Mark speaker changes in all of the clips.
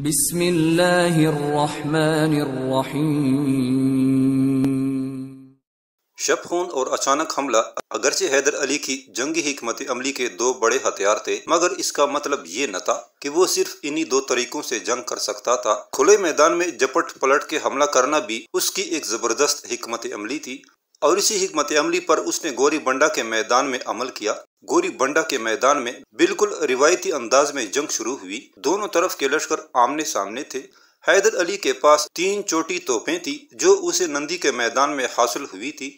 Speaker 1: शब खून और अचानक हमला अगरचे हैदर अली की जंगी हमत अमली के दो बड़े हथियार थे मगर इसका मतलब ये न था कि वो सिर्फ इन्हीं दो तरीकों से जंग कर सकता था खुले मैदान में जपट पलट के हमला करना भी उसकी एक जबरदस्त हमत अमली थी और इसी हमत अमली पर उसने गोरी बंडा के मैदान में अमल किया गोरी बंडा के मैदान में बिल्कुल रिवायती अंदाज में जंग शुरू हुई दोनों तरफ के लश्कर आमने सामने थे हैदर अली के पास तीन चोटी तोपें थी जो उसे नंदी के मैदान में हासिल हुई थी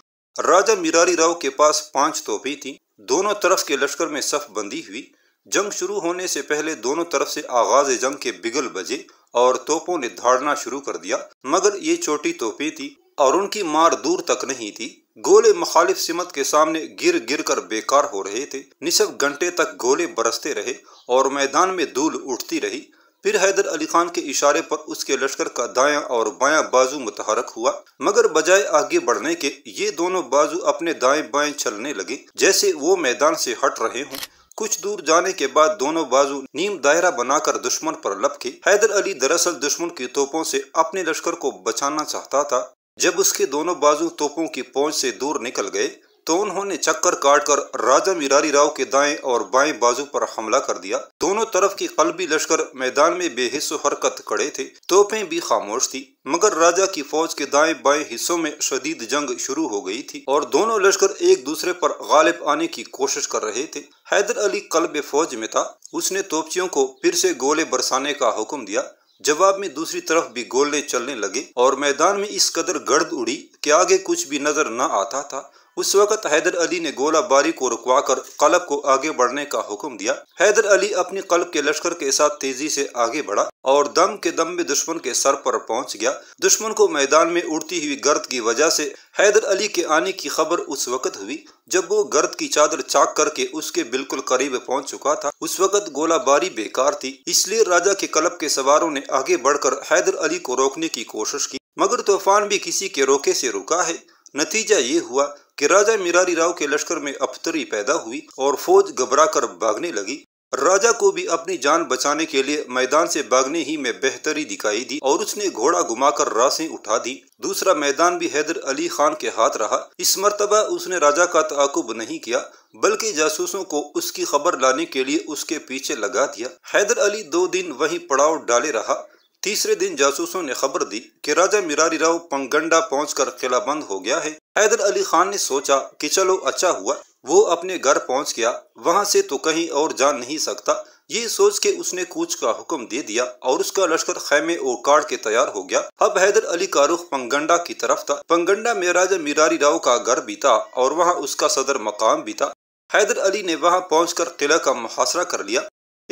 Speaker 1: राजा मिरारी राव के पास पांच तोपें थी दोनों तरफ के लश्कर में सफ बंदी हुई जंग शुरू होने से पहले दोनों तरफ से आगाज जंग के बिगल बजे और तोपों ने धाड़ना शुरू कर दिया मगर ये चोटी तोपें थी और उनकी मार दूर तक नहीं थी गोले मुखालिफ सिमत के सामने गिर गिर कर बेकार हो रहे थे निशक घंटे तक गोले बरसते रहे और मैदान में धूल उठती रही फिर हैदर अली खान के इशारे पर उसके लश्कर का दायां और बायां बाजू मुतहरक हुआ मगर बजाय आगे बढ़ने के ये दोनों बाजू अपने दाएं बाएं चलने लगे जैसे वो मैदान से हट रहे हों कुछ दूर जाने के बाद दोनों बाजू नीम दायरा बनाकर दुश्मन पर लपके हैदर अली दरअसल दुश्मन की तोपों से अपने लश्कर को बचाना चाहता था जब उसके दोनों बाजू तोपों की पहुंच से दूर निकल गए तो उन्होंने चक्कर काटकर राजा मिरारी राव के दाएं और बाएं बाजू पर हमला कर दिया दोनों तरफ की कलबी लश्कर मैदान में बेहिस्सो हरकत खड़े थे तोपें भी खामोश थी मगर राजा की फौज के दाएं बाएं हिस्सों में शदीद जंग शुरू हो गई थी और दोनों लश्कर एक दूसरे पर गालिब आने की कोशिश कर रहे थे हैदर अली कल्ब फौज में था उसने तोपचियों को फिर से गोले बरसाने का हुक्म दिया जवाब में दूसरी तरफ भी गोले चलने लगे और मैदान में इस कदर गर्द उड़ी कि आगे कुछ भी नजर न आता था उस वक्त हैदर अली ने गोलाबारी को रुकवा कर कलब को आगे बढ़ने का हुक्म दिया हैदर अली अपनी कलब के लश्कर के साथ तेजी से आगे बढ़ा और दम के दम में दुश्मन के सर पर पहुंच गया दुश्मन को मैदान में उड़ती हुई गर्द की वजह से हैदर अली के आने की खबर उस वक्त हुई जब वो गर्द की चादर चाक करके उसके बिल्कुल करीब पहुंच चुका था उस वक्त गोलाबारी बेकार थी इसलिए राजा के कलब के सवारों ने आगे बढ़कर हैदर अली को रोकने की कोशिश की मगर तूफान भी किसी के रोके से रुका है नतीजा ये हुआ कि राजा मिरारी राव के लश्कर में अफतरी पैदा हुई और फौज घबराकर भागने लगी राजा को भी अपनी जान बचाने के लिए मैदान से भागने ही में बेहतरी दिखाई दी और उसने घोड़ा घुमाकर रासें उठा दी दूसरा मैदान भी हैदर अली खान के हाथ रहा इस मरतबा उसने राजा का ताकुब नहीं किया बल्कि जासूसों को उसकी खबर लाने के लिए उसके पीछे लगा दिया हैदर अली दो दिन वही पड़ाव डाले रहा तीसरे दिन जासूसों ने खबर दी कि राजा मिरारी राव पंगंडा पहुंचकर बंद हो गया है हैदर अली खान ने सोचा कि चलो अच्छा हुआ वो अपने घर पहुंच गया वहां से तो कहीं और जा नहीं सकता ये सोच के उसने कूच का हुक्म दे दिया और उसका लश्कर खैमे ओकाड़ के तैयार हो गया अब हैदर अली का रुख पंगंडा की तरफ था पंगंडा में राजा मिरारी राव का घर भी था और वहाँ उसका सदर मकाम भी था हैदर अली ने वहाँ पहुँच किला का मुहासरा कर लिया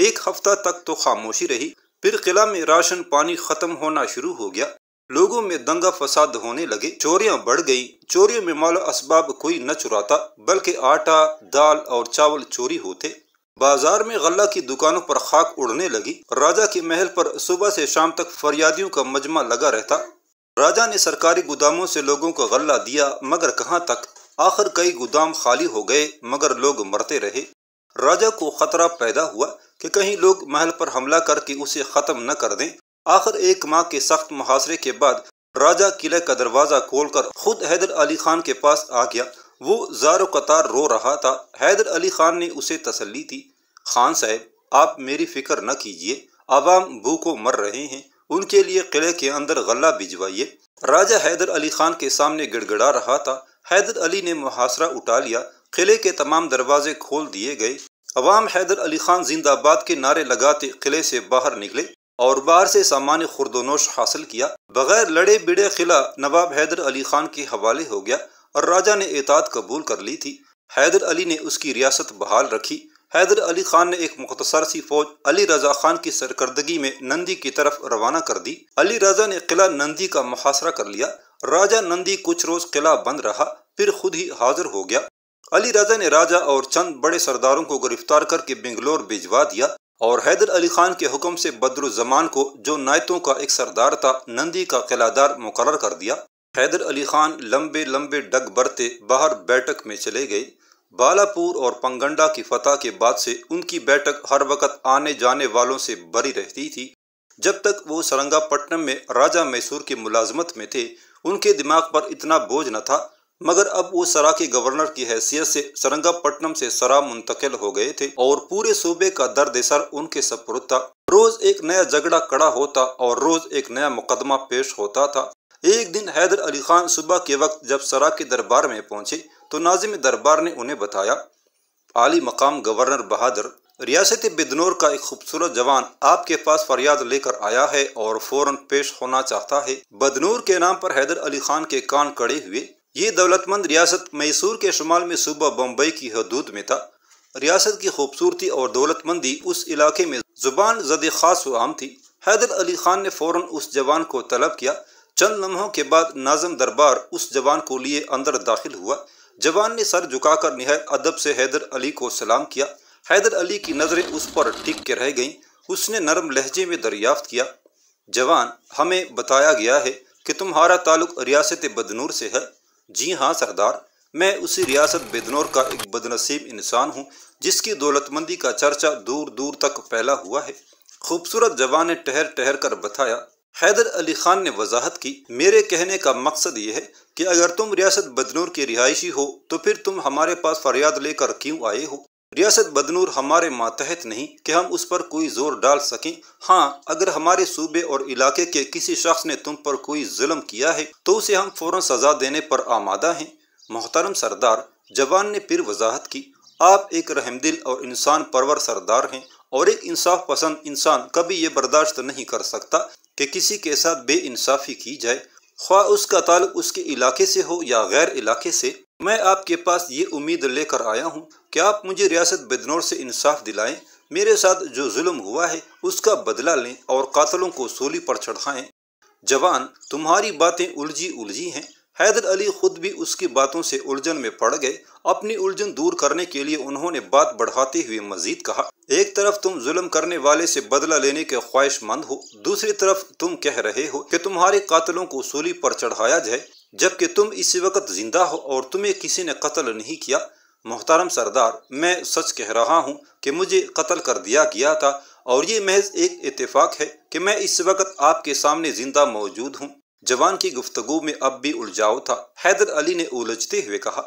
Speaker 1: एक हफ्ता तक तो खामोशी रही फिर किला में राशन पानी खत्म होना शुरू हो गया लोगों में दंगा फसाद होने लगे चोरियां बढ़ गई चोरियों में माल असबाब कोई न चुराता बल्कि आटा दाल और चावल चोरी होते बाजार में गल्ला की दुकानों पर खाक उड़ने लगी राजा के महल पर सुबह से शाम तक फरियादियों का मजमा लगा रहता राजा ने सरकारी गोदामों से लोगों को गल्ला दिया मगर कहाँ तक आखिर कई गोदाम खाली हो गए मगर लोग मरते रहे राजा को खतरा पैदा हुआ कि कहीं लोग महल पर हमला करके उसे ख़त्म न कर दें आखिर एक माह के सख्त मुहासरे के बाद राजा किले का दरवाज़ा खोलकर खुद हैदर अली खान के पास आ गया वो जारो कतार रो रहा था हैदर अली खान ने उसे तसल्ली दी खान साहब आप मेरी फिक्र न कीजिए आवाम भूखो मर रहे हैं उनके लिए किले के अंदर गला भिजवाइए राजा हैदर अली खान के सामने गिड़गड़ा रहा था हैदर अली ने मुहासरा उठा लिया किले के तमाम दरवाजे खोल दिए गए अवाम हैदर अली खान जिंदाबाद के नारे लगाते किले से बाहर निकले और बाहर से सामान्य खुर्दोनोश हासिल किया बगैर लड़े बिड़े किला नवाब हैदर अली खान के हवाले हो गया और राजा ने एतात कबूल कर ली थी हैदर अली ने उसकी रियासत बहाल रखी हैदर अली खान ने एक मुख्तसर सी फौज अली रजा खान की सरकर्दगी में नंदी की तरफ रवाना कर दी अली रजा ने किला नंदी का मुहासरा कर लिया राजा नंदी कुछ रोज किला बंद रहा फिर खुद ही हाजिर हो गया अली राजा ने राजा और चंद बड़े सरदारों को गिरफ्तार करके बेंगलोर भिजवा दिया और हैदर अली खान के हुक्म से बदरुजमान को जो नायतों का एक सरदार था नंदी का किलादार मुकर कर दिया हैदर अली खान लंबे लंबे डग बरते बाहर बैठक में चले गए बालापुर और पंगंडा की फतह के बाद से उनकी बैठक हर वक्त आने जाने वालों से भरी रहती थी जब तक वो सरंगापट्टनम में राजा मैसूर की मुलाजमत में थे उनके दिमाग पर इतना बोझ न था मगर अब वो सरा के गवर्नर की हैसियत से सरंगापट्टनम से सरा मुंतकिल हो गए थे और पूरे सूबे का दर्द सर उनके सपुरुद था रोज एक नया झगड़ा कड़ा होता और रोज एक नया मुकदमा पेश होता था एक दिन हैदर अली खान सुबह के वक्त जब सरा के दरबार में पहुंचे तो नाजिम दरबार ने उन्हें बताया आली मकाम गवर्नर बहादुर रियासत बिदनौर का एक खूबसूरत जवान आपके पास फरियाद लेकर आया है और फौरन पेश होना चाहता है बदनूर के नाम पर हैदर अली खान के कान कड़े हुए ये दौलतमंद रियासत मैसूर के शुमाल में सूबा बम्बई की हदूद में था रियासत की खूबसूरती और दौलतमंदी उस इलाके में जुबान जद खास व आम थी हैदर अली खान ने फौरन उस जवान को तलब किया चंद लम्हों के बाद नाजम दरबार उस जवान को लिए अंदर दाखिल हुआ जवान ने सर झुकाकर निहाय अदब से हैदर अली को सलाम किया हैदर अली की नज़रें उस पर टिक के रह गईं उसने नरम लहजे में दरियाफ्त किया जवान हमें बताया गया है कि तुम्हारा ताल्लुक रियासत बदनूर से है जी हाँ सरदार मैं उसी रियासत बेदनौर का एक बदनसीब इंसान हूँ जिसकी दौलतमंदी का चर्चा दूर दूर तक फैला हुआ है खूबसूरत जवान ने टहर टहर कर बताया हैदर अली खान ने वजाहत की मेरे कहने का मकसद ये है कि अगर तुम रियासत बदनौर के रिहायशी हो तो फिर तुम हमारे पास फरियाद लेकर क्यों आए हो रियासत बदनूर हमारे मातहत नहीं कि हम उस पर कोई जोर डाल सकें हाँ अगर हमारे सूबे और इलाके के किसी शख्स ने तुम पर कोई जुल्म किया है तो उसे हम फौरन सजा देने पर आमादा हैं मोहतरम सरदार जवान ने फिर वजाहत की आप एक रहमदिल और इंसान परवर सरदार हैं और एक इंसाफ पसंद इंसान कभी ये बर्दाश्त नहीं कर सकता कि किसी के साथ बेइंसाफी की जाए ख्वा उसका ताल्लुक उसके इलाके से हो या गैर इलाके से मैं आपके पास ये उम्मीद लेकर आया हूँ कि आप मुझे रियासत बदनौर से इंसाफ दिलाएं मेरे साथ जो जुल्म हुआ है उसका बदला लें और कातलों को सोली पर चढ़ाएं जवान तुम्हारी बातें उलझी उलझी हैं हैदर अली खुद भी उसकी बातों से उलझन में पड़ गए अपनी उलझन दूर करने के लिए उन्होंने बात बढ़ाते हुए मजीद कहा एक तरफ तुम जुल्म करने वाले से बदला लेने के ख्वाहिशमंद हो दूसरी तरफ तुम कह रहे हो कि तुम्हारे कातलों को सूली पर चढ़ाया जाए जबकि तुम इस वक्त जिंदा हो और तुम्हें किसी ने कत्ल नहीं किया मोहतरम सरदार मैं सच कह रहा हूँ कि मुझे कत्ल कर दिया गया था और ये महज एक इतफाक़ है कि मैं इस वक्त आपके सामने ज़िंदा मौजूद हूँ जवान की गुफ्तगु में अब भी उलझाव था हैदर अली ने उलझते हुए कहा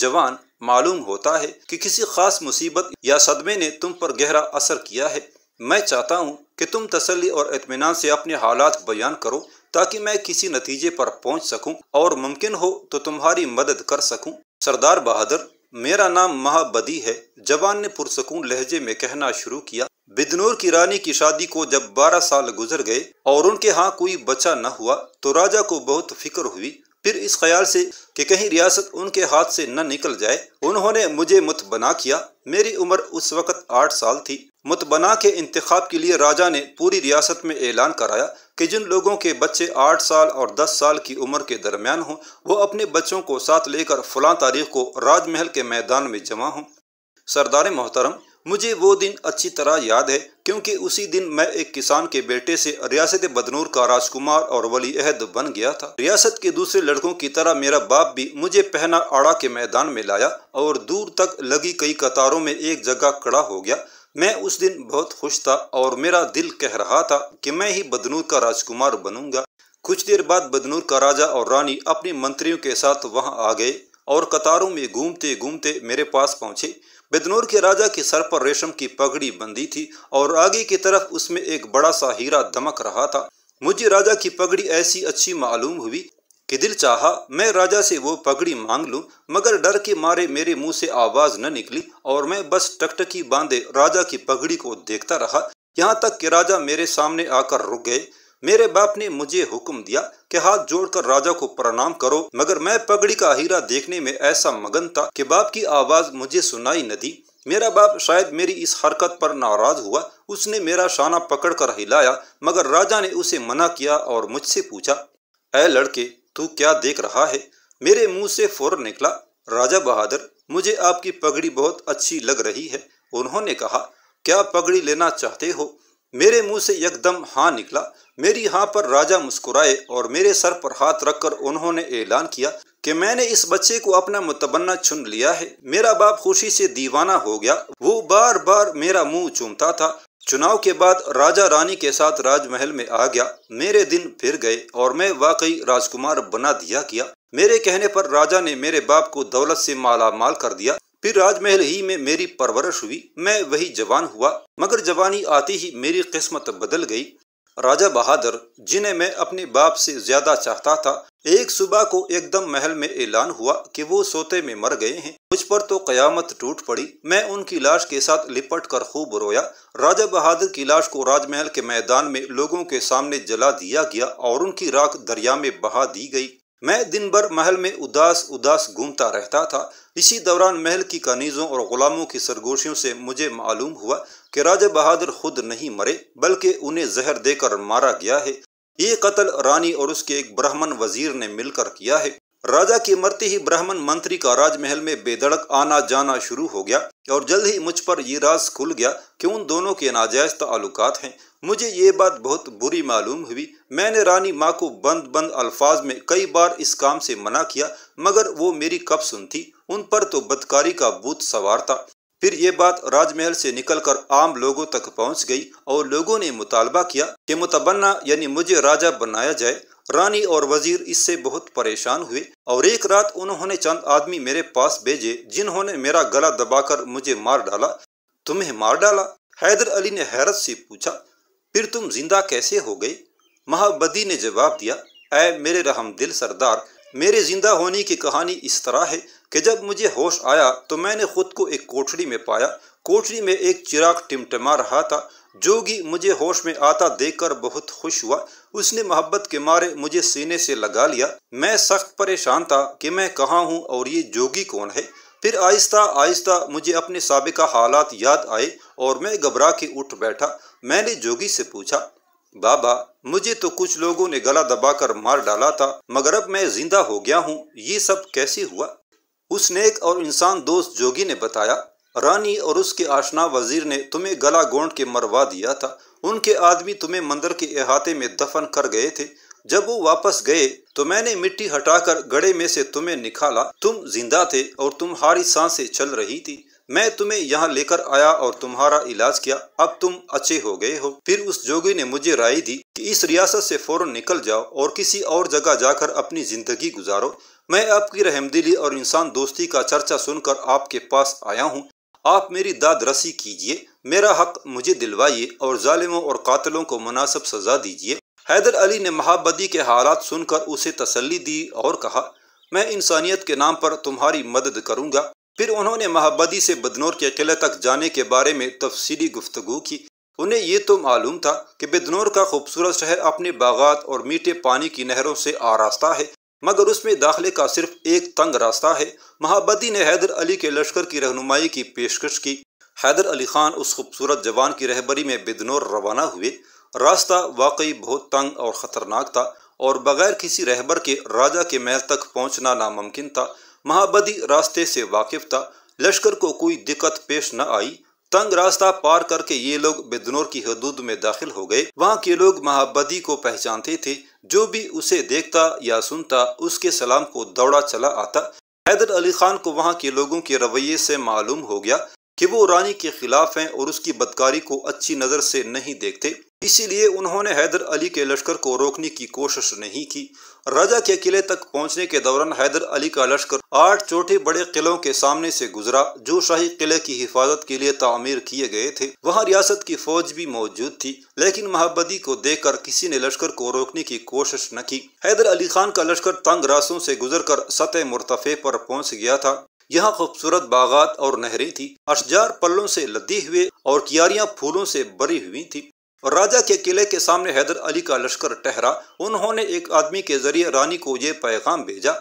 Speaker 1: जवान मालूम होता है कि किसी खास मुसीबत या सदमे ने तुम पर गहरा असर किया है मैं चाहता हूँ कि तुम तसली और इतमान से अपने हालात बयान करो ताकि मैं किसी नतीजे पर पहुँच सकूँ और मुमकिन हो तो तुम्हारी मदद कर सकूँ सरदार बहादुर मेरा नाम महाबदी है जवान ने पुरसकून लहजे में कहना शुरू किया बिदनूर की रानी की शादी को जब 12 साल गुजर गए और उनके यहाँ कोई बच्चा न हुआ तो राजा को बहुत फिक्र हुई फिर इस ख्याल से कि कहीं रियासत उनके हाथ से न निकल जाए उन्होंने मुझे मुतबना किया मेरी उम्र उस वक्त आठ साल थी बना के इंतखब के लिए राजा ने पूरी रियासत में ऐलान कराया कि जिन लोगों के बच्चे आठ साल और दस साल की उम्र के दरमियान हों वो अपने बच्चों को साथ लेकर फलां तारीख को राजमहल के मैदान में जमा हों सरदार मोहतरम मुझे वो दिन अच्छी तरह याद है क्योंकि उसी दिन मैं एक किसान के बेटे से रियासत बदनूर का राजकुमार और वली अहद बन गया था रियासत के दूसरे लड़कों की तरह मेरा बाप भी मुझे पहना आड़ा के मैदान में लाया और दूर तक लगी कई कतारों में एक जगह कड़ा हो गया मैं उस दिन बहुत खुश था और मेरा दिल कह रहा था कि मैं ही बदनूर का राजकुमार बनूंगा कुछ देर बाद बदनूर का राजा और रानी अपने मंत्रियों के साथ वहां आ गए और कतारों में घूमते घूमते मेरे पास पहुंचे बिदनौर के राजा के सर पर रेशम की पगड़ी बंधी थी और आगे की तरफ उसमें एक बड़ा सा हीरा धमक रहा था मुझे राजा की पगड़ी ऐसी अच्छी मालूम हुई कि दिल चाहा मैं राजा से वो पगड़ी मांग लूं मगर डर के मारे मेरे मुंह से आवाज न निकली और मैं बस टकटकी बांधे राजा की पगड़ी को देखता रहा यहाँ तक कि राजा मेरे सामने आकर रुक गए मेरे बाप ने मुझे हुक्म दिया कि हाथ जोड़कर राजा को प्रणाम करो मगर मैं पगड़ी का हीरा देखने में ऐसा मगन था कि बाप की आवाज मुझे सुनाई न दी मेरा बाप शायद मेरी इस हरकत पर नाराज हुआ उसने मेरा शाना पकड़कर हिलाया मगर राजा ने उसे मना किया और मुझसे पूछा ए लड़के तू क्या देख रहा है मेरे मुंह से फौरन निकला राजा बहादुर मुझे आपकी पगड़ी बहुत अच्छी लग रही है उन्होंने कहा क्या पगड़ी लेना चाहते हो मेरे मुंह से एकदम हाँ निकला मेरी हाँ पर राजा मुस्कुराए और मेरे सर पर हाथ रखकर उन्होंने ऐलान किया कि मैंने इस बच्चे को अपना मुतबन्ना चुन लिया है मेरा बाप खुशी से दीवाना हो गया वो बार बार मेरा मुंह चूमता था चुनाव के बाद राजा रानी के साथ राजमहल में आ गया मेरे दिन फिर गए और मैं वाकई राजकुमार बना दिया गया मेरे कहने पर राजा ने मेरे बाप को दौलत से माल कर दिया फिर राजमहल ही में मेरी परवरिश हुई मैं वही जवान हुआ मगर जवानी आती ही मेरी किस्मत बदल गई राजा बहादुर जिन्हें मैं अपने बाप से ज्यादा चाहता था एक सुबह को एकदम महल में ऐलान हुआ कि वो सोते में मर गए हैं मुझ पर तो कयामत टूट पड़ी मैं उनकी लाश के साथ लिपट कर खूब रोया राजा बहादुर की लाश को राजमहल के मैदान में लोगों के सामने जला दिया गया और उनकी राख दरिया में बहा दी गई मैं दिन भर महल में उदास उदास घूमता रहता था इसी दौरान महल की कनीज़ों और गुलामों की सरगोशियों से मुझे मालूम हुआ कि राजा बहादुर खुद नहीं मरे बल्कि उन्हें जहर देकर मारा गया है ये कत्ल रानी और उसके एक ब्राह्मण वजीर ने मिलकर किया है राजा की मरते ही ब्राह्मण मंत्री का राजमहल में बेधड़क आना जाना शुरू हो गया और जल्द ही मुझ पर ये राज खुल गया कि उन दोनों के नाजायज ताल्लुकात हैं मुझे ये बात बहुत बुरी मालूम हुई मैंने रानी माँ को बंद बंद अल्फाज में कई बार इस काम से मना किया मगर वो मेरी कब सुनती उन पर तो बदकारी का बूथ सवार था फिर ये बात राजमहल से निकलकर आम लोगों तक पहुंच गई और लोगों ने मुतालबा किया कि मुतबन्ना यानी मुझे राजा बनाया जाए रानी और वजीर इससे बहुत परेशान हुए और एक रात उन्होंने चंद आदमी मेरे पास भेजे जिन्होंने मेरा गला दबाकर मुझे मार डाला तुम्हें मार डाला हैदर अली ने हैरत से पूछा फिर तुम जिंदा कैसे हो गए महाबदी ने जवाब दिया ऐ मेरे रहम दिल सरदार मेरे जिंदा होने की कहानी इस तरह है कि जब मुझे होश आया तो मैंने खुद को एक कोठरी में पाया कोठरी में एक चिराग टिमटमा रहा था जोगी मुझे होश में आता देखकर बहुत खुश हुआ उसने मोहब्बत के मारे मुझे सीने से लगा लिया मैं सख्त परेशान था कि मैं कहाँ हूँ और ये जोगी कौन है फिर आहिस्ता आहिस्ता मुझे अपने सबका हालात याद आए और मैं घबरा के उठ बैठा मैंने जोगी से पूछा बाबा मुझे तो कुछ लोगों ने गला दबाकर मार डाला था मगर अब मैं जिंदा हो गया हूँ ये सब कैसे हुआ उस नेक और इंसान दोस्त जोगी ने बताया रानी और उसके आशना वजीर ने तुम्हें गला गोंड के मरवा दिया था उनके आदमी तुम्हें मंदिर के अहाते में दफन कर गए थे जब वो वापस गए तो मैंने मिट्टी हटाकर गड़े में से तुम्हें निकाला तुम जिंदा थे और तुम्हारी सांसें चल रही थी मैं तुम्हें यहाँ लेकर आया और तुम्हारा इलाज किया अब तुम अच्छे हो गए हो फिर उस जोगी ने मुझे राय दी कि इस रियासत से फौरन निकल जाओ और किसी और जगह जाकर अपनी जिंदगी गुजारो मैं आपकी रहमदिली और इंसान दोस्ती का चर्चा सुनकर आपके पास आया हूँ आप मेरी दाद रसी कीजिए मेरा हक मुझे दिलवाइए और ालिमों और कातलों को मुनासब सजा दीजिए हैदर अली ने महाबदी के हालात सुनकर उसे तसल्ली दी और कहा मैं इंसानियत के नाम पर तुम्हारी मदद करूंगा फिर उन्होंने महाबदी से बदनौर के किले तक जाने के बारे में तफसीली गुफ्तगु की उन्हें ये तो मालूम था कि बिदनौर का खूबसूरत शहर अपने बागात और मीठे पानी की नहरों से आरास्ता है मगर उसमें दाखिले का सिर्फ एक तंग रास्ता है महाबदी ने हैदर अली के लश्कर की रहनुमाई की पेशकश की हैदर अली खान उस खूबसूरत जवान की रहबरी में बिदनौर रवाना हुए रास्ता वाकई बहुत तंग और ख़तरनाक था और बगैर किसी रहबर के राजा के महल तक पहुंचना नामुमकिन था महाबदी रास्ते से वाकिफ था लश्कर को कोई दिक्कत पेश न आई तंग रास्ता पार करके ये लोग बिदनौर की हदूद में दाखिल हो गए वहाँ के लोग महाबदी को पहचानते थे जो भी उसे देखता या सुनता उसके सलाम को दौड़ा चला आता हैदर अली खान को वहाँ के लोगों के रवैये से मालूम हो गया कि वो रानी के खिलाफ हैं और उसकी बदकारी को अच्छी नज़र से नहीं देखते इसीलिए उन्होंने हैदर अली के लश्कर को रोकने की कोशिश नहीं की राजा के किले तक पहुंचने के दौरान हैदर अली का लश्कर आठ छोटे बड़े किलों के सामने से गुजरा जो शाही किले की हिफाजत के लिए तामीर किए गए थे वहां रियासत की फौज भी मौजूद थी लेकिन महाबदी को देखकर किसी ने लश्कर को रोकने की कोशिश न की हैदर अली खान का लश्कर तंग रासों से गुजर कर सतह मुरतफे पर पहुँच गया था यहाँ खूबसूरत बागात और नहरें थी अशजार पल्लों से लदी हुए और क्यारियाँ फूलों से भरी हुई थी और राजा के किले के सामने हैदर अली का लश्कर ठहरा उन्होंने एक आदमी के जरिए रानी को ये पैगाम भेजा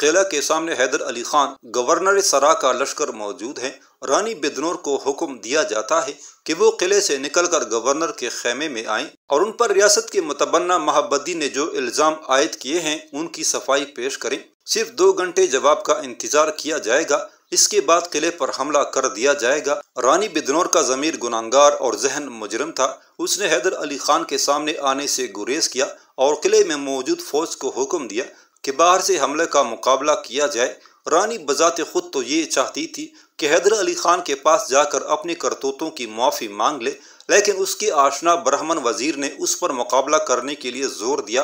Speaker 1: किला के सामने हैदर अली खान गवर्नर सरा का लश्कर मौजूद है रानी बिदनौर को हुक्म दिया जाता है कि वो किले से निकलकर गवर्नर के खेमे में आए और उन पर रियासत के मतबन्ना महाबदी ने जो इल्ज़ाम आयद किए हैं उनकी सफाई पेश करें सिर्फ दो घंटे जवाब का इंतजार किया जाएगा इसके बाद किले पर हमला कर दिया जाएगा रानी बिदनौर का जमीर गुनागार और जहन मुजरम था उसने हैदर अली खान के सामने आने से गुरेज किया और किले में मौजूद फौज को हुक्म दिया कि बाहर से हमले का मुकाबला किया जाए रानी बजाते खुद तो ये चाहती थी कि हैदर अली खान के पास जाकर अपने करतूतों की माफ़ी मांग ले लेकिन उसके आशना ब्राह्मण वजीर ने उस पर मुकाबला करने के लिए जोर दिया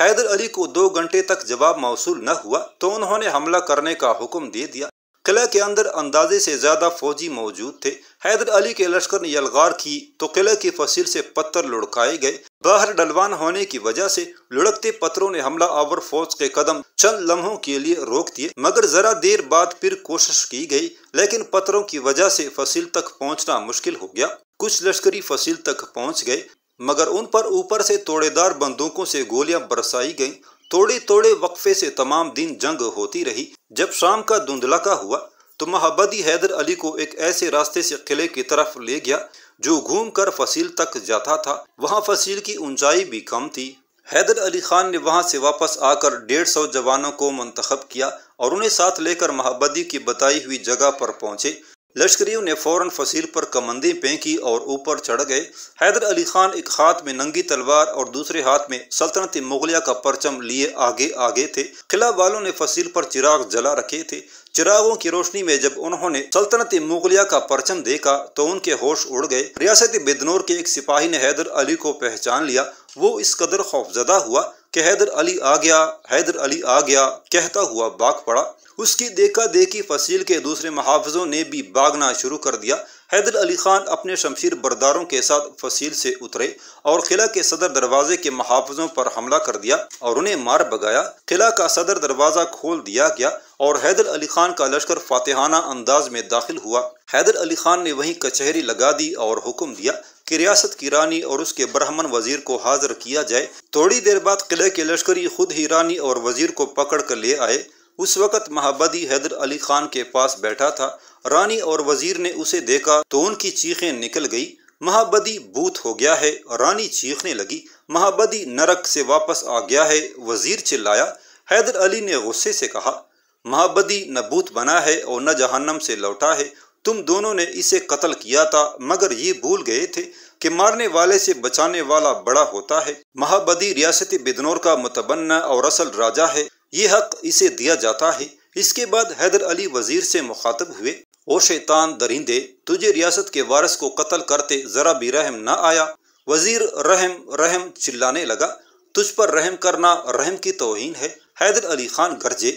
Speaker 1: हैदर अली को दो घंटे तक जवाब मौसू न हुआ तो उन्होंने हमला करने का हुक्म दे दिया किला के अंदर अंदाजे से ज़्यादा फौजी मौजूद थे हैदर अली के लश्कर ने यलगार की तो किले की फसील से पत्थर लुढ़काए गए बाहर डलवान होने की वजह से लुढ़कते पत्थरों ने हमला आवर फौज के कदम चंद लम्हों के लिए रोक दिए मगर जरा देर बाद फिर कोशिश की गई लेकिन पत्थरों की वजह से फसील तक पहुँचना मुश्किल हो गया कुछ लश्करी फसील तक पहुँच गए मगर उन पर ऊपर से तोड़ेदार बंदूकों से गोलियां बरसाई गईं थोड़े थोड़े वक्फे से तमाम दिन जंग होती रही जब शाम का धुंधलाका हुआ तो महाबदी हैदर अली को एक ऐसे रास्ते से किले की तरफ ले गया जो घूम कर फसील तक जाता था वहाँ फसील की ऊंचाई भी कम थी हैदर अली खान ने वहाँ से वापस आकर डेढ़ सौ जवानों को मंतखब किया और उन्हें साथ लेकर महाबदी की बताई हुई जगह पर पहुंचे लश्करियों ने फौरन फसील पर कमंदी फेंकी और ऊपर चढ़ गए हैदर अली खान एक हाथ में नंगी तलवार और दूसरे हाथ में सल्तनत मुगलिया का परचम लिए आगे आगे थे किला वालों ने फसील पर चिराग जला रखे थे चिरागों की रोशनी में जब उन्होंने सल्तनत मुगलिया का परचम देखा तो उनके होश उड़ गए रियासत बिदनौर के एक सिपाही ने हैदर अली को पहचान लिया वो इस कदर खौफजदा हुआ कि हैदर अली आ गया हैदर अली आ गया कहता हुआ बाग पड़ा उसकी देखा देखी फसील के दूसरे मुहाफजों ने भी भागना शुरू कर दिया हैदर अली खान अपने शमशीर बरदारों के साथ फसील से उतरे और किला के सदर दरवाजे के मुहाफजों पर हमला कर दिया और उन्हें मार बगाया किला का सदर दरवाज़ा खोल दिया गया और हैदर अली खान का लश्कर फातेहाना अंदाज में दाखिल हुआ हैदर अली खान ने वहीं कचहरी लगा दी और हुक्म दिया कि रियासत की रानी और उसके ब्राह्मण वजीर को हाजिर किया जाए थोड़ी देर बाद किले के लश्करी खुद ही रानी और वजीर को पकड़ कर ले आए उस वक्त महाबदी हैदर अली खान के पास बैठा था रानी और वजीर ने उसे देखा तो उनकी चीखें निकल गई महाबदी भूत हो गया है रानी चीखने लगी महाबदी नरक से वापस आ गया है वजीर चिल्लाया हैदर अली ने गुस्से से कहा महाबदी न भूत बना है और न जहन्नम से लौटा है तुम दोनों ने इसे कत्ल किया था मगर ये भूल गए थे कि मारने वाले से बचाने वाला बड़ा होता है महाबदी रियासती बिदनौर का मुतबन्ना और असल राजा है ये हक इसे दिया जाता है इसके बाद हैदर अली वजीर से मुखातब हुए ओ शैतान दरिंदे तुझे रियासत के वारस को कत्ल करते जरा भी रहम न आया वजीर रहम रहम चिल्लाने लगा तुझ पर रहम करना रहम की तोहिन है हैदर अली खान गरजे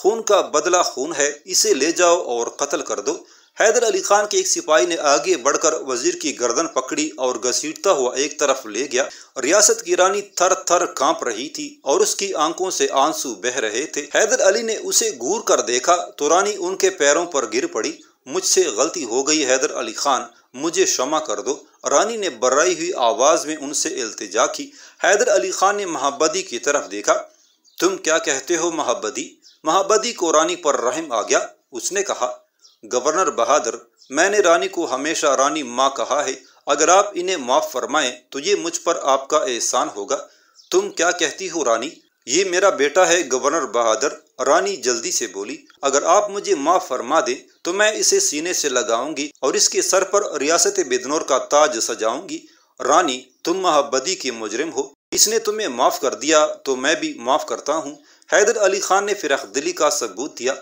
Speaker 1: खून का बदला खून है इसे ले जाओ और कत्ल कर दो हैदर अली खान के एक सिपाही ने आगे बढ़कर वजीर की गर्दन पकड़ी और घसीटता हुआ एक तरफ ले गया रियासत की रानी थर थर कांप रही थी और उसकी आंखों से आंसू बह रहे थे हैदर अली ने उसे घूर कर देखा तो रानी उनके पैरों पर गिर पड़ी मुझसे गलती हो गई हैदर अली खान मुझे क्षमा कर दो रानी ने बर्राई हुई आवाज़ में उनसे अल्तजा की हैदर अली खान ने महाबदी की तरफ देखा तुम क्या कहते हो महाबदी महाबदी को रानी पर रहम आ गया उसने कहा गवर्नर बहादुर मैंने रानी को हमेशा रानी माँ कहा है अगर आप इन्हें माफ़ फरमाएं तो ये मुझ पर आपका एहसान होगा तुम क्या कहती हो रानी ये मेरा बेटा है गवर्नर बहादुर रानी जल्दी से बोली अगर आप मुझे माफ़ फरमा दें तो मैं इसे सीने से लगाऊंगी और इसके सर पर रियासत बिदनौर का ताज सजाऊंगी रानी तुम महाबदी के मुजरिम हो इसने तुम्हें माफ़ कर दिया तो मैं भी माफ़ करता हूँ हैदर अली खान ने फिरख दिली का सबूत दिया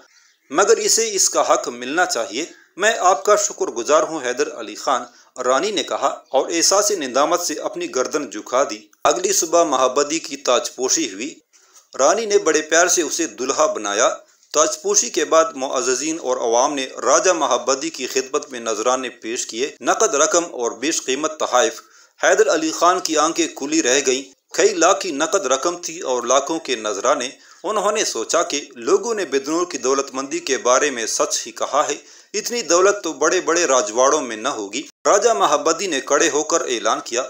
Speaker 1: मगर इसे इसका हक मिलना चाहिए मैं आपका शुक्रगुजार हूँ हैदर अली खान रानी ने कहा और एहसास निदामत से अपनी गर्दन झुका दी अगली सुबह महाबदी की ताजपोशी हुई रानी ने बड़े प्यार से उसे दुल्हा बनाया ताजपोशी के बाद मोजीन और अवाम ने राजा महाबदी की खिदमत में नजराने पेश किए नकद रकम और बेश कीमत हैदर अली खान की आंखें खुली रह गईं कई लाख की नकद रकम थी और लाखों के नजराने उन्होंने सोचा कि लोगों ने बिदनौर की दौलतमंदी के बारे में सच ही कहा है इतनी दौलत तो बड़े बड़े राजवाड़ों में न होगी राजा महाबदी ने कड़े होकर ऐलान किया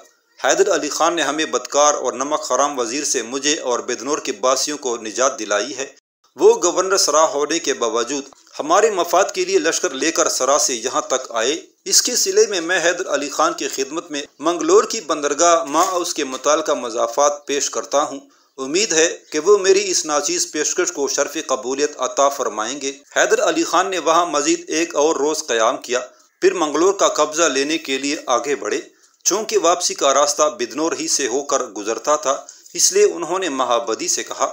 Speaker 1: हैदर अली खान ने हमें बदकार और नमक हराम वजीर से मुझे और बिदनौर के बासियों को निजात दिलाई है वो गवर्नर सरा होने के बावजूद हमारे मफाद के लिए लश्कर लेकर सरा से यहाँ तक आए इसके सिले में मैं हैदर अली खान की खिदमत में मंगलोर की बंदरगाह माँ और उसके मुताल मजाफात पेश करता हूँ उम्मीद है कि वो मेरी इस नाचीज़ पेशकश को शर्फ कबूलियत अता फरमाएंगे हैदर अली खान ने वहाँ मजीद एक और रोज़ क़्याम किया फिर मंगलोर का कब्ज़ा लेने के लिए आगे बढ़े चूँकि वापसी का रास्ता बिदनौर ही से होकर गुजरता था इसलिए उन्होंने महाबदी से कहा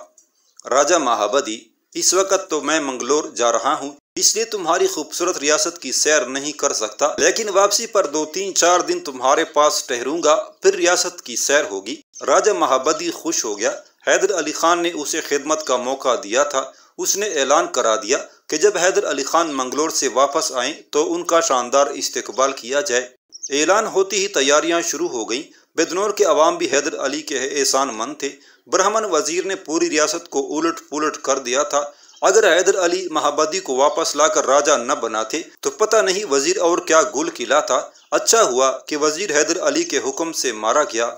Speaker 1: राजा महाबदी इस वक्त तो मैं मंगलोर जा रहा हूँ इसलिए तुम्हारी खूबसूरत रियासत की सैर नहीं कर सकता लेकिन वापसी पर दो तीन चार दिन तुम्हारे पास ठहरूंगा फिर रियासत की सैर होगी राजा महाबदी खुश हो गया हैदर अली खान ने उसे खिदमत का मौका दिया था उसने ऐलान करा दिया कि जब हैदर अली खान मंगलोर से वापस आए तो उनका शानदार इस्तकबाल किया जाए ऐलान होती ही तैयारियां शुरू हो गईं बिदनौर के अवाम भी हैदर अली के एहसान मंद थे ब्राह्मण वजीर ने पूरी रियासत को उलट पुलट कर दिया था अगर हैदर अली महाबदी को वापस लाकर राजा न बनाते तो पता नहीं वजीर और क्या गुल किला था अच्छा हुआ कि वजीर हैदर अली के हुक्म से मारा गया